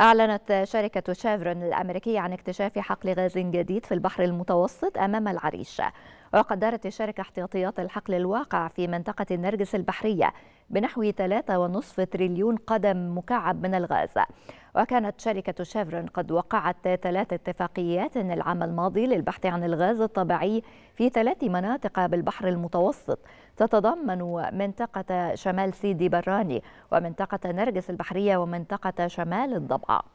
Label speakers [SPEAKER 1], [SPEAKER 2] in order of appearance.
[SPEAKER 1] أعلنت شركة شافرون الأمريكية عن اكتشاف حقل غاز جديد في البحر المتوسط أمام العريش وقد دارت الشركة احتياطيات الحقل الواقع في منطقة النرجس البحرية بنحو 3.5 تريليون قدم مكعب من الغاز وكانت شركة شيفرون قد وقعت ثلاث اتفاقيات العام الماضي للبحث عن الغاز الطبيعي في ثلاث مناطق بالبحر المتوسط تتضمن منطقة شمال سيدي براني ومنطقة نرجس البحرية ومنطقة شمال الضبعة